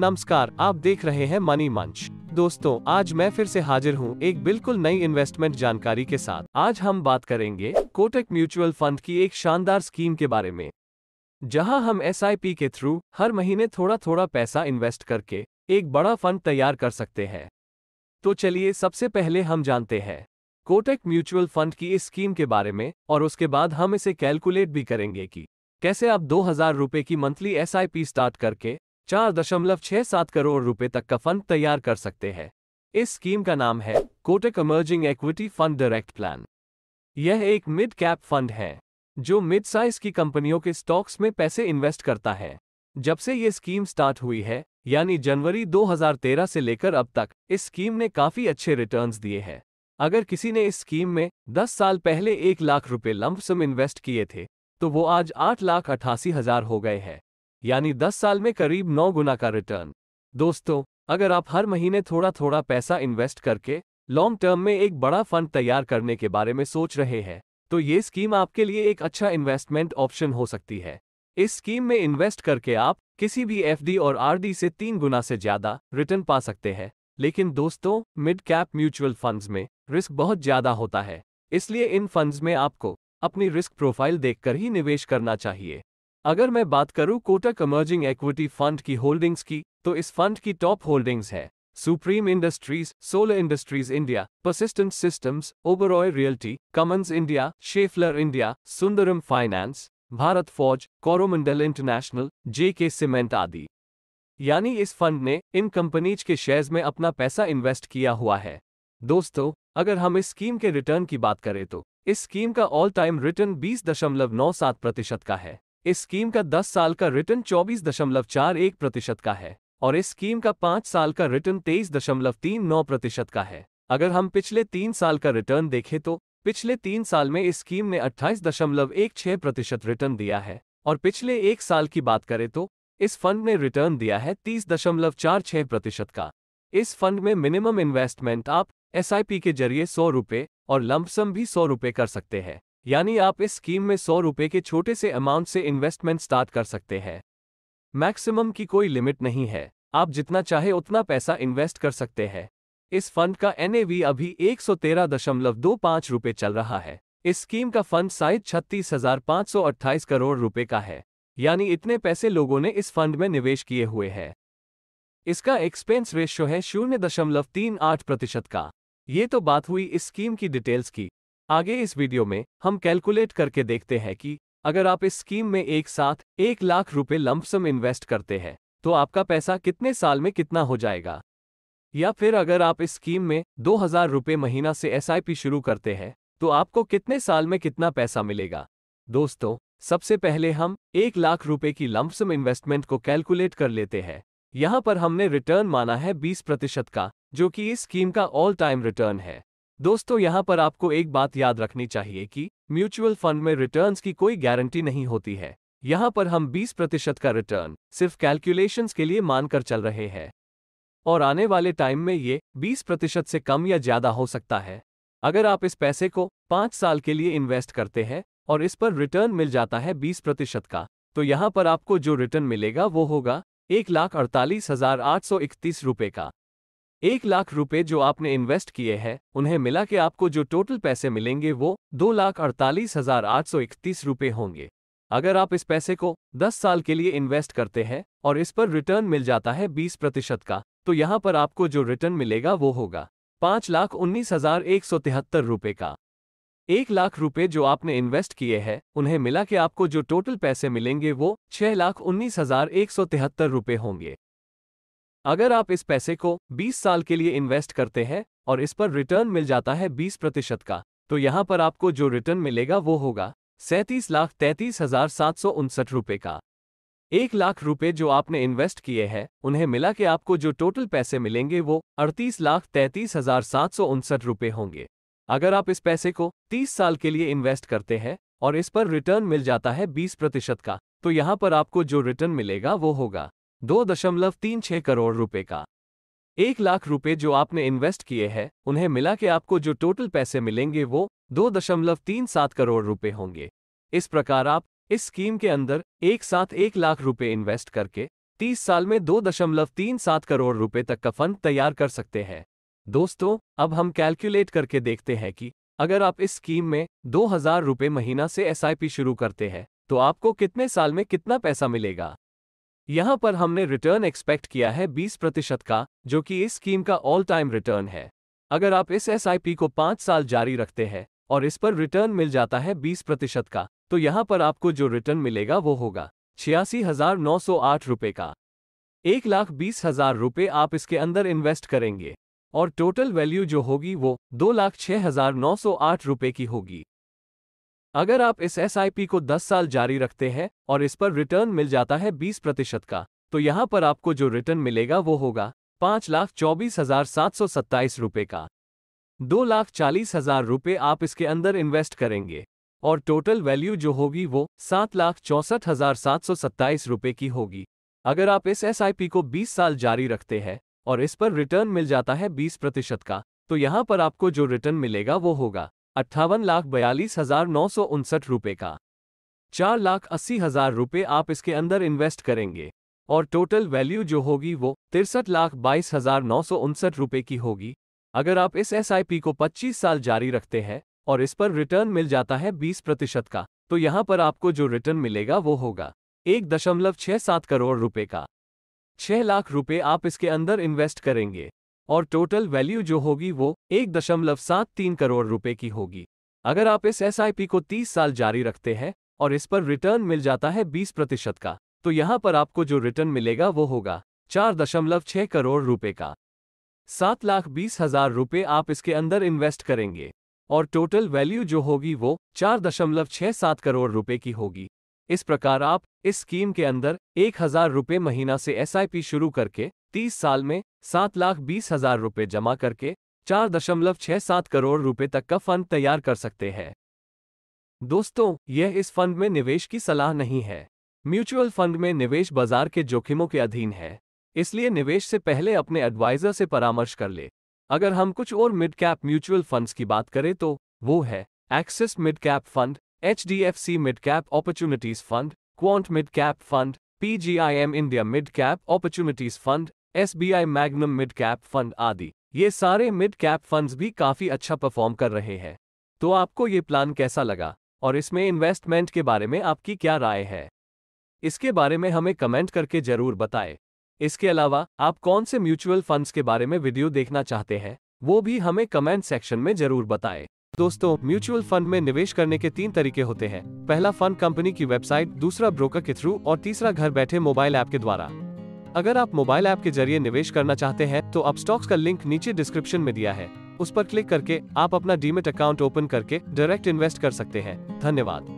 नमस्कार आप देख रहे हैं मनी मंच दोस्तों आज मैं फिर से हाजिर हूं एक बिल्कुल नई इन्वेस्टमेंट जानकारी के साथ आज हम बात करेंगे कोटक म्यूचुअल फंड की एक शानदार स्कीम के बारे में जहां हम एस के थ्रू हर महीने थोड़ा थोड़ा पैसा इन्वेस्ट करके एक बड़ा फंड तैयार कर सकते हैं तो चलिए सबसे पहले हम जानते हैं कोटक म्यूचुअल फंड की इस स्कीम के बारे में और उसके बाद हम इसे कैलकुलेट भी करेंगे कि कैसे आप दो हजार रुपये की मंथली एस स्टार्ट करके चार दशमलव छह सात करोड़ रुपए तक का फंड तैयार कर सकते हैं इस स्कीम का नाम है Kotak emerging equity fund direct plan यह एक मिड कैप फंड है जो मिड साइज की कंपनियों के स्टॉक्स में पैसे इन्वेस्ट करता है जब से ये स्कीम स्टार्ट हुई है यानी जनवरी 2013 से लेकर अब तक इस स्कीम ने काफी अच्छे रिटर्न्स दिए हैं अगर किसी ने इस स्कीम में 10 साल पहले एक लाख रुपए सम इन्वेस्ट किए थे तो वो आज आठ लाख अठासी हजार हो गए हैं यानी 10 साल में करीब 9 गुना का रिटर्न दोस्तों अगर आप हर महीने थोड़ा थोड़ा पैसा इन्वेस्ट करके लॉन्ग टर्म में एक बड़ा फंड तैयार करने के बारे में सोच रहे हैं तो ये स्कीम आपके लिए एक अच्छा इन्वेस्टमेंट ऑप्शन हो सकती है इस स्कीम में इन्वेस्ट करके आप किसी भी एफडी और आरडी से तीन गुना से ज्यादा रिटर्न पा सकते हैं लेकिन दोस्तों मिड कैप म्यूचुअल फंड्स में रिस्क बहुत ज्यादा होता है इसलिए इन फंड्स में आपको अपनी रिस्क प्रोफाइल देखकर ही निवेश करना चाहिए अगर मैं बात करूं कोटक अमर्जिंग एक्विटी फंड की होल्डिंग्स की तो इस फंड की टॉप होल्डिंग्स है Supreme Industries Solar Industries India Persistent Systems Oberoi Realty Cummins India Schaeffler India Sundaram Finance Bharat फौज कोरोमंडल इंटरनेशनल जेके सीमेंट आदि यानी इस फंड ने इन कंपनीज के शेयर्स में अपना पैसा इन्वेस्ट किया हुआ है दोस्तों अगर हम इस स्कीम के रिटर्न की बात करें तो इस स्कीम का ऑल टाइम रिटर्न सात प्रतिशत का है इस स्कीम का 10 साल का रिटर्न 24.41 प्रतिशत का है और इस स्कीम का 5 साल का रिटर्न 23.39 प्रतिशत का है अगर हम पिछले तीन साल का रिटर्न देखें तो पिछले तीन साल में इस स्कीम ने 28.16 प्रतिशत रिटर्न दिया है और पिछले एक साल की बात करें तो इस फंड ने रिटर्न दिया है 30.46 प्रतिशत का इस फंड में मिनिमम इन्वेस्टमेंट आप एस के जरिए सौ रुपये और लंपसम भी सौ रुपये कर सकते हैं यानी आप इस स्कीम में सौ रुपये के छोटे से अमाउंट से इन्वेस्टमेंट स्टार्ट कर सकते हैं मैक्सिमम की कोई लिमिट नहीं है आप जितना चाहे उतना पैसा इन्वेस्ट कर सकते हैं इस फंड का एन अभी एक सौ तेरह दशमलव दो चल रहा है इस स्कीम का फंड साइज छत्तीस हजार सौ अट्ठाईस करोड़ रुपए का है यानी इतने पैसे लोगों ने इस फंड में निवेश किए हुए हैं इसका एक्सपेंस रेशियो है शून्य दशमलव तीन आठ प्रतिशत का ये तो बात हुई इस स्कीम की डिटेल्स की आगे इस वीडियो में हम कैलकुलेट करके देखते हैं कि अगर आप इस स्कीम में एक साथ एक लाख रुपए लंपसम इन्वेस्ट करते हैं तो आपका पैसा कितने साल में कितना हो जाएगा या फिर अगर आप इस स्कीम में दो हजार रुपये महीना से एस शुरू करते हैं तो आपको कितने साल में कितना पैसा मिलेगा दोस्तों सबसे पहले हम एक लाख रुपए की लंपसम इन्वेस्टमेंट को कैलकुलेट कर लेते हैं यहाँ पर हमने रिटर्न माना है 20 प्रतिशत का जो कि इस स्कीम का ऑल टाइम रिटर्न है दोस्तों यहां पर आपको एक बात याद रखनी चाहिए कि म्यूचुअल फंड में रिटर्न्स की कोई गारंटी नहीं होती है यहां पर हम 20 प्रतिशत का रिटर्न सिर्फ कैलकुलेशंस के लिए मानकर चल रहे हैं और आने वाले टाइम में ये 20 प्रतिशत से कम या ज्यादा हो सकता है अगर आप इस पैसे को पांच साल के लिए इन्वेस्ट करते हैं और इस पर रिटर्न मिल जाता है बीस प्रतिशत का तो यहाँ पर आपको जो रिटर्न मिलेगा वो होगा एक लाख अड़तालीस हजार आठ सौ इकतीस रुपये का एक लाख रुपए जो आपने इन्वेस्ट किए हैं उन्हें मिला के आपको जो टोटल पैसे मिलेंगे वो दो लाख अड़तालीस हजार आठ सौ इकतीस रुपये होंगे अगर आप इस पैसे को दस साल के लिए इन्वेस्ट करते हैं और इस पर रिटर्न मिल जाता है बीस प्रतिशत का तो यहाँ पर आपको जो रिटर्न मिलेगा वो होगा पाँच लाख उन्नीस हजार एक सौ तिहत्तर रुपये का एक लाख रुपए जो आपने इन्वेस्ट किए हैं उन्हें मिला के आपको जो टोटल पैसे मिलेंगे वो छह लाख उन्नीस हजार एक सौ तिहत्तर रुपये होंगे अगर आप इस पैसे को 20 साल के लिए इन्वेस्ट करते हैं और इस पर रिटर्न मिल जाता है 20 प्रतिशत का तो यहाँ पर आपको जो रिटर्न मिलेगा वो होगा सैंतीस लाख तैंतीस हजार सात सौ उनसठ रुपये का एक लाख रुपये जो आपने इन्वेस्ट किए हैं उन्हें मिला के आपको जो टोटल पैसे मिलेंगे वो अड़तीस लाख तैंतीस हजार सात सौ उनसठ रुपये होंगे अगर आप इस पैसे को 30 साल के लिए इन्वेस्ट करते हैं और इस पर रिटर्न मिल जाता है 20 प्रतिशत का तो यहाँ पर आपको जो रिटर्न मिलेगा वो होगा दो दशमलव तीन छह करोड़ रुपए का एक लाख रुपए जो आपने इन्वेस्ट किए हैं उन्हें मिला के आपको जो टोटल पैसे मिलेंगे वो दो दशमलव तीन सात करोड़ रुपए होंगे इस प्रकार आप इस स्कीम के अंदर एक साथ एक लाख रुपए इन्वेस्ट करके तीस साल में दो दशमलव तीन सात करोड़ रुपए तक का फंड तैयार कर सकते हैं दोस्तों अब हम कैलकुलेट करके देखते हैं कि अगर आप इस स्कीम में दो हजार रुपये महीना से एस शुरू करते हैं तो आपको कितने साल में कितना पैसा मिलेगा यहां पर हमने रिटर्न एक्सपेक्ट किया है 20 प्रतिशत का जो कि इस स्कीम का ऑल टाइम रिटर्न है अगर आप इस एस को पाँच साल जारी रखते हैं और इस पर रिटर्न मिल जाता है 20 प्रतिशत का तो यहाँ पर आपको जो रिटर्न मिलेगा वो होगा छियासी हजार नौ सौ आठ रुपये का एक लाख बीस हजार रुपये आप इसके अंदर इन्वेस्ट करेंगे और टोटल वैल्यू जो होगी वो दो लाख छः हजार नौ सौ आठ रुपये की होगी अगर आप इस एस को 10 साल जारी रखते हैं और इस पर रिटर्न मिल जाता है 20 प्रतिशत का तो यहाँ पर आपको जो रिटर्न मिलेगा वो होगा पाँच लाख चौबीस हजार सात सौ सत्ताईस रुपये का दो लाख चालीस हजार रुपये आप इसके अंदर इन्वेस्ट करेंगे और टोटल वैल्यू जो होगी वो सात लाख चौंसठ हजार सात सौ सत्ताईस रुपये की होगी अगर आप इस एस को 20 साल जारी रखते हैं और इस पर रिटर्न मिल जाता है 20 प्रतिशत का तो यहाँ पर आपको जो रिटर्न मिलेगा वो होगा अट्ठावन लाख बयालीस हजार नौ सौ उनसठ रुपये का चार लाख अस्सी हजार रुपये आप इसके अंदर इन्वेस्ट करेंगे और टोटल वैल्यू जो होगी वो तिरसठ लाख बाईस हजार नौ सौ उनसठ रुपये की होगी अगर आप इस एस को 25 साल जारी रखते हैं और इस पर रिटर्न मिल जाता है 20 प्रतिशत का तो यहाँ पर आपको जो रिटर्न मिलेगा वो होगा एक दशमलव छः सात करोड़ रुपये का छह लाख रुपये आप इसके अंदर इन्वेस्ट करेंगे और टोटल वैल्यू जो होगी वो एक दशमलव सात तीन करोड़ रुपए की होगी अगर आप इस एस को 30 साल जारी रखते हैं और इस पर रिटर्न मिल जाता है 20 प्रतिशत का तो यहाँ पर आपको जो रिटर्न मिलेगा वो होगा चार दशमलव छह करोड़ रुपए का सात लाख बीस हजार रुपये आप इसके अंदर इन्वेस्ट करेंगे और टोटल वैल्यू जो होगी वो चार दशमलव छह सात करोड़ रुपए की होगी इस प्रकार आप इस स्कीम के अंदर एक हजार रुपये महीना से एसआईपी शुरू करके तीस साल में सात लाख बीस हजार रुपये जमा करके चार दशमलव छह सात करोड़ रुपए तक का फंड तैयार कर सकते हैं दोस्तों यह इस फंड में निवेश की सलाह नहीं है म्यूचुअल फंड में निवेश बाजार के जोखिमों के अधीन है इसलिए निवेश से पहले अपने एडवाइजर से परामर्श कर ले अगर हम कुछ और मिड कैप म्यूचुअल फंड्स की बात करें तो वो है Axis mid cap fund H D F C mid cap opportunities fund Quant Mid Cap Fund, PGIM India Mid Cap Opportunities Fund, SBI Magnum Mid Cap Fund आदि ये सारे mid cap funds भी काफ़ी अच्छा परफॉर्म कर रहे हैं तो आपको ये प्लान कैसा लगा और इसमें इन्वेस्टमेंट के बारे में आपकी क्या राय है इसके बारे में हमें कमेंट करके जरूर बताएं इसके अलावा आप कौन से म्यूचुअल फंड्स के बारे में वीडियो देखना चाहते हैं वो भी हमें कमेंट सेक्शन में जरूर बताएं दोस्तों म्यूचुअल फंड में निवेश करने के तीन तरीके होते हैं पहला फंड कंपनी की वेबसाइट दूसरा ब्रोकर के थ्रू और तीसरा घर बैठे मोबाइल ऐप के द्वारा अगर आप मोबाइल ऐप के जरिए निवेश करना चाहते हैं तो आप स्टॉक्स का लिंक नीचे डिस्क्रिप्शन में दिया है उस पर क्लिक करके आप अपना डीमेट अकाउंट ओपन करके डायरेक्ट इन्वेस्ट कर सकते हैं धन्यवाद